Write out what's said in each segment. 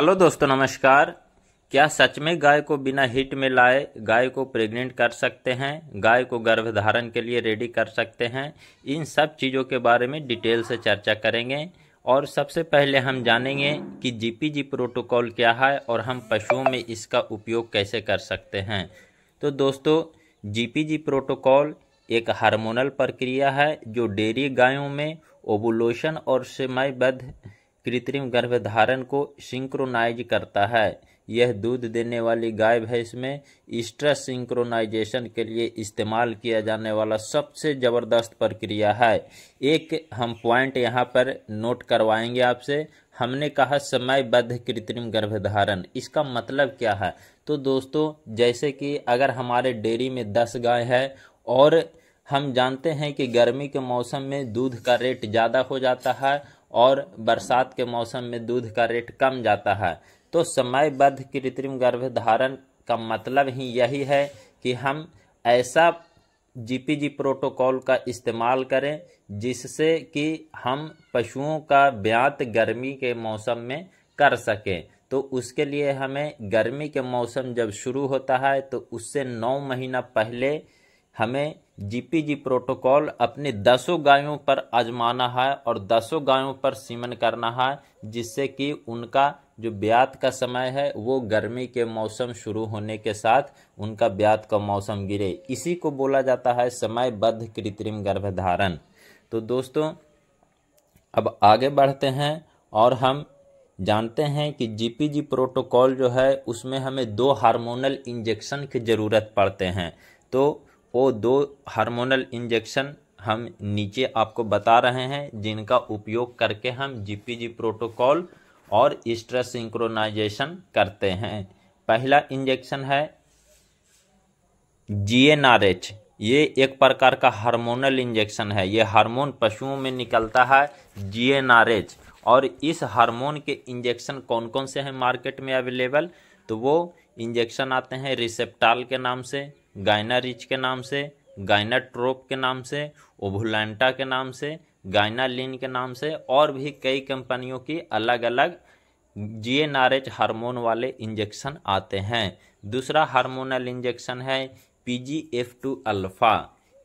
hello दोस्तों नमस्कार क्या सच में गाय को बिना हीट में लाए गाय को प्रेग्नेंट कर सकते हैं गाय को गर्भधारण के लिए रेडी कर सकते हैं इन सब चीज़ों के बारे में डिटेल से चर्चा करेंगे और सबसे पहले हम जानेंगे कि जीपीजी प्रोटोकॉल क्या है और हम पशुओं में इसका उपयोग कैसे कर सकते हैं तो दोस्तों जीपीजी प्रोटोकॉल एक हार्मोनल प्रक्रिया है जो डेयरी गायों में ओबुलोशन और समयबद्ध कृत्रिम गर्भधारण को सिंक्रोनाइज करता है यह दूध देने वाली गाय भैंस में इस्ट्रा सिंक्रोनाइजेशन के लिए इस्तेमाल किया जाने वाला सबसे ज़बरदस्त प्रक्रिया है एक हम पॉइंट यहाँ पर नोट करवाएंगे आपसे हमने कहा समयबद्ध कृत्रिम गर्भधारण इसका मतलब क्या है तो दोस्तों जैसे कि अगर हमारे डेयरी में दस गाय है और हम जानते हैं कि गर्मी के मौसम में दूध का रेट ज़्यादा हो जाता है और बरसात के मौसम में दूध का रेट कम जाता है तो समयबद्ध कृत्रिम गर्भधारण का मतलब ही यही है कि हम ऐसा जीपीजी प्रोटोकॉल का इस्तेमाल करें जिससे कि हम पशुओं का ब्यात गर्मी के मौसम में कर सकें तो उसके लिए हमें गर्मी के मौसम जब शुरू होता है तो उससे नौ महीना पहले हमें जीपीजी प्रोटोकॉल अपने दसों गायों पर आजमाना है और दसों गायों पर सीमन करना है जिससे कि उनका जो ब्यात का समय है वो गर्मी के मौसम शुरू होने के साथ उनका ब्यात का मौसम गिरे इसी को बोला जाता है समयबद्ध कृत्रिम गर्भधारण तो दोस्तों अब आगे बढ़ते हैं और हम जानते हैं कि जीपीजी प्रोटोकॉल जो है उसमें हमें दो हार्मोनल इंजेक्शन की ज़रूरत पड़ते हैं तो वो दो हार्मोनल इंजेक्शन हम नीचे आपको बता रहे हैं जिनका उपयोग करके हम जीपीजी प्रोटोकॉल और स्ट्रेस सिंक्रोनाइजेशन करते हैं पहला इंजेक्शन है जी एन आर एच ये एक प्रकार का हार्मोनल इंजेक्शन है ये हार्मोन पशुओं में निकलता है जी एन आर एच और इस हार्मोन के इंजेक्शन कौन कौन से हैं मार्केट में अवेलेबल तो वो इंजेक्शन आते हैं रिसेप्टाल के नाम से गायना रिच के नाम से गाइना ट्रोप के नाम से ओवुलेंटा के नाम से गायना लिन के नाम से और भी कई कंपनियों की अलग अलग जी एन आर हारमोन वाले इंजेक्शन आते हैं दूसरा हार्मोनल इंजेक्शन है P G F two alpha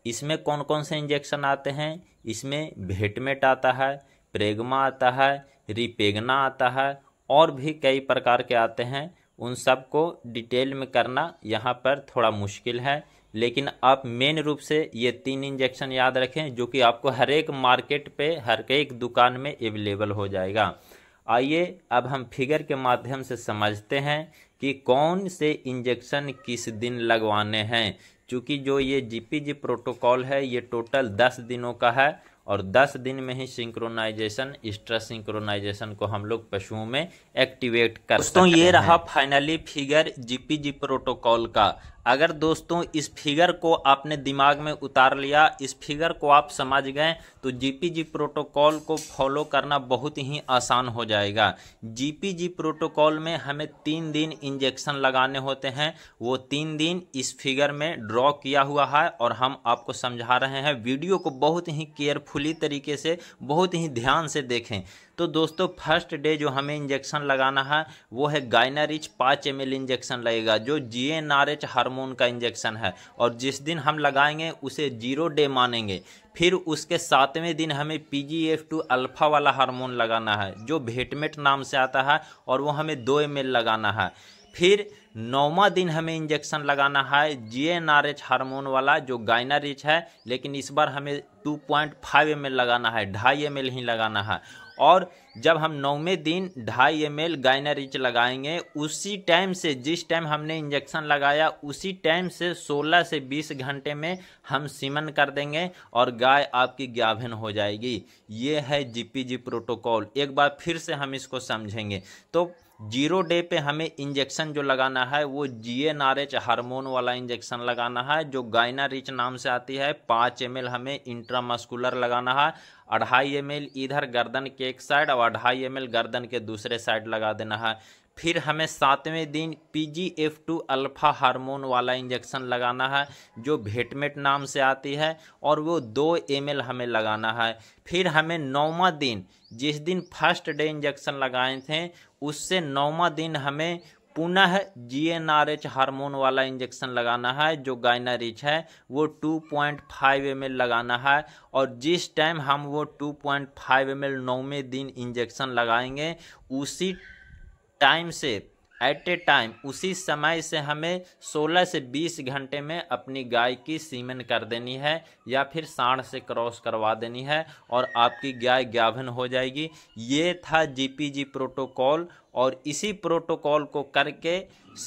इसमें कौन कौन से इंजेक्शन आते हैं इसमें भेटमेट आता है प्रेगमा आता है रिपेगना आता है और भी कई प्रकार के आते हैं उन सब को डिटेल में करना यहाँ पर थोड़ा मुश्किल है लेकिन आप मेन रूप से ये तीन इंजेक्शन याद रखें जो कि आपको हर एक मार्केट पे हर एक दुकान में अवेलेबल हो जाएगा आइए अब हम फिगर के माध्यम से समझते हैं कि कौन से इंजेक्शन किस दिन लगवाने हैं क्योंकि जो ये जीपीजी प्रोटोकॉल है ये टोटल दस दिनों का है और 10 दिन में ही सिंक्रोनाइजेशन एक्स्ट्रा सिंक्रोनाइजेशन को हम लोग पशुओं में एक्टिवेट कर दोस्तों ये रहा फाइनली फिगर जीपीजी प्रोटोकॉल का अगर दोस्तों इस फिगर को आपने दिमाग में उतार लिया इस फिगर को आप समझ गए तो जीपीजी प्रोटोकॉल को फॉलो करना बहुत ही आसान हो जाएगा जीपीजी प्रोटोकॉल में हमें तीन दिन इंजेक्शन लगाने होते हैं वो तीन दिन इस फिगर में ड्रॉ किया हुआ है और हम आपको समझा रहे हैं वीडियो को बहुत ही केयरफुल खुली तरीके से बहुत ही ध्यान से देखें तो दोस्तों फर्स्ट डे जो हमें इंजेक्शन लगाना है वो है गाइनारिच पाँच एम इंजेक्शन लगेगा जो G N R H hormone का इंजेक्शन है और जिस दिन हम लगाएंगे उसे जीरो डे मानेंगे फिर उसके सातवें दिन हमें P G F two alpha वाला हार्मोन लगाना है जो भेटमेट नाम से आता है और वो हमें दो एम लगाना है फिर नौवा दिन हमें इंजेक्शन लगाना है G N R H hormone वाला जो गाइना रिच है लेकिन इस बार हमें two point five M L लगाना है ढाई एम एल ही लगाना है और जब हम नौवें दिन ढाई एम एल गाइना रिच लगाएंगे उसी टाइम से जिस टाइम हमने इंजेक्शन लगाया उसी टाइम से 16 से 20 घंटे में हम सीमन कर देंगे और गाय आपकी गाभिन हो जाएगी ये है जीपीजी प्रोटोकॉल एक बार फिर से हम इसको समझेंगे तो जीरो डे पे हमें इंजेक्शन जो लगाना है वो G N R H hormone वाला इंजेक्शन लगाना है जो गाइना रिच नाम से आती है पाँच एम हमें इंट्रामस्कुलर लगाना है अढ़ाई एम इधर गर्दन के एक साइड और अढ़ाई एम गर्दन के दूसरे साइड लगा देना है फिर हमें सातवें दिन P G F two alpha hormone वाला इंजेक्शन लगाना है जो भेटमेट नाम से आती है और वो दो एम हमें लगाना है फिर हमें नौवा दिन जिस दिन फर्स्ट डे इंजेक्शन लगाए थे उससे नौवा दिन हमें पुनः G N R H hormone वाला इंजेक्शन लगाना है जो गाइनारिच है वो 2.5 पॉइंट लगाना है और जिस टाइम हम वो 2.5 पॉइंट फाइव नौवें दिन इंजेक्शन लगाएंगे उसी टाइम से एट ए टाइम उसी समय से हमें 16 से 20 घंटे में अपनी गाय की सीमन कर देनी है या फिर सांड से क्रॉस करवा देनी है और आपकी गाय गाभिन हो जाएगी ये था जीपीजी प्रोटोकॉल और इसी प्रोटोकॉल को करके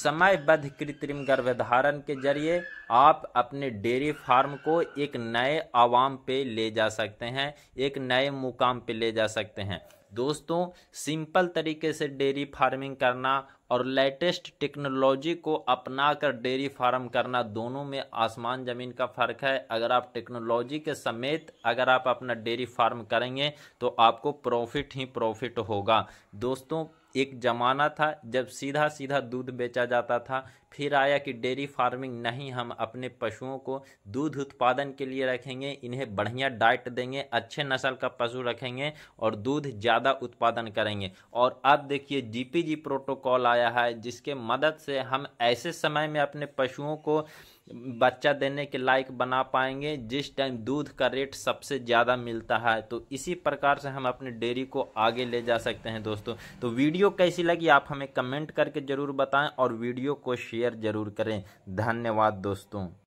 समयबद्ध कृत्रिम गर्भधारण के जरिए आप अपने डेयरी फार्म को एक नए आवाम पे ले जा सकते हैं एक नए मुकाम पे ले जा सकते हैं दोस्तों सिंपल तरीके से डेयरी फार्मिंग करना और लेटेस्ट टेक्नोलॉजी को अपना कर डेयरी फार्म करना दोनों में आसमान ज़मीन का फ़र्क है अगर आप टेक्नोलॉजी के समेत अगर आप अपना डेयरी फार्म करेंगे तो आपको प्रॉफिट ही प्रॉफिट होगा दोस्तों एक ज़माना था जब सीधा सीधा दूध बेचा जाता था फिर आया कि डेयरी फार्मिंग नहीं हम अपने पशुओं को दूध उत्पादन के लिए रखेंगे इन्हें बढ़िया डाइट देंगे अच्छे नस्ल का पशु रखेंगे और दूध ज़्यादा उत्पादन करेंगे और अब देखिए जीपीजी प्रोटोकॉल आया है जिसके मदद से हम ऐसे समय में अपने पशुओं को बच्चा देने के लायक बना पाएंगे जिस टाइम दूध का रेट सबसे ज़्यादा मिलता है तो इसी प्रकार से हम अपने डेयरी को आगे ले जा सकते हैं दोस्तों तो वीडियो कैसी लगी आप हमें कमेंट करके ज़रूर बताएं और वीडियो को शेयर ज़रूर करें धन्यवाद दोस्तों